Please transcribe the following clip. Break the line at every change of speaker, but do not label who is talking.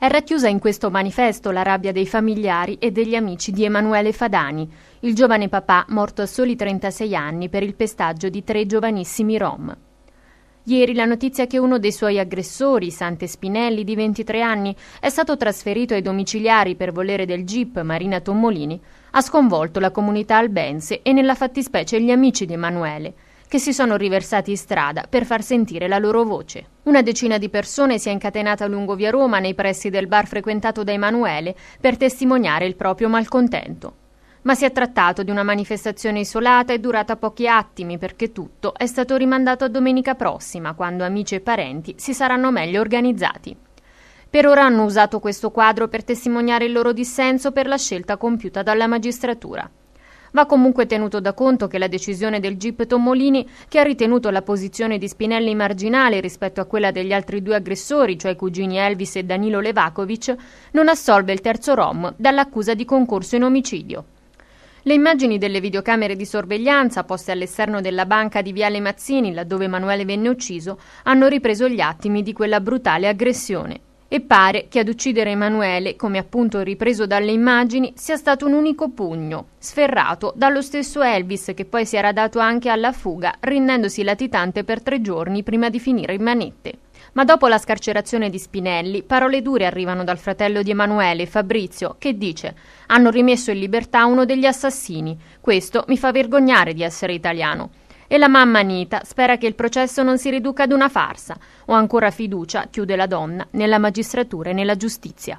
È racchiusa in questo manifesto la rabbia dei familiari e degli amici di Emanuele Fadani, il giovane papà morto a soli 36 anni per il pestaggio di tre giovanissimi rom. Ieri la notizia che uno dei suoi aggressori, Sante Spinelli, di 23 anni, è stato trasferito ai domiciliari per volere del GIP Marina Tommolini, ha sconvolto la comunità albense e nella fattispecie gli amici di Emanuele, che si sono riversati in strada per far sentire la loro voce. Una decina di persone si è incatenata lungo via Roma nei pressi del bar frequentato da Emanuele per testimoniare il proprio malcontento. Ma si è trattato di una manifestazione isolata e durata pochi attimi perché tutto è stato rimandato a domenica prossima, quando amici e parenti si saranno meglio organizzati. Per ora hanno usato questo quadro per testimoniare il loro dissenso per la scelta compiuta dalla magistratura. Va comunque tenuto da conto che la decisione del GIP Tomolini, che ha ritenuto la posizione di Spinelli marginale rispetto a quella degli altri due aggressori, cioè i cugini Elvis e Danilo Levakovic, non assolve il terzo rom dall'accusa di concorso in omicidio. Le immagini delle videocamere di sorveglianza poste all'esterno della banca di Viale Mazzini, laddove Emanuele venne ucciso, hanno ripreso gli attimi di quella brutale aggressione. E pare che ad uccidere Emanuele, come appunto ripreso dalle immagini, sia stato un unico pugno, sferrato dallo stesso Elvis che poi si era dato anche alla fuga, rendendosi latitante per tre giorni prima di finire in manette. Ma dopo la scarcerazione di Spinelli, parole dure arrivano dal fratello di Emanuele, Fabrizio, che dice «Hanno rimesso in libertà uno degli assassini. Questo mi fa vergognare di essere italiano» e la mamma Anita spera che il processo non si riduca ad una farsa. Ho ancora fiducia, chiude la donna, nella magistratura e nella giustizia.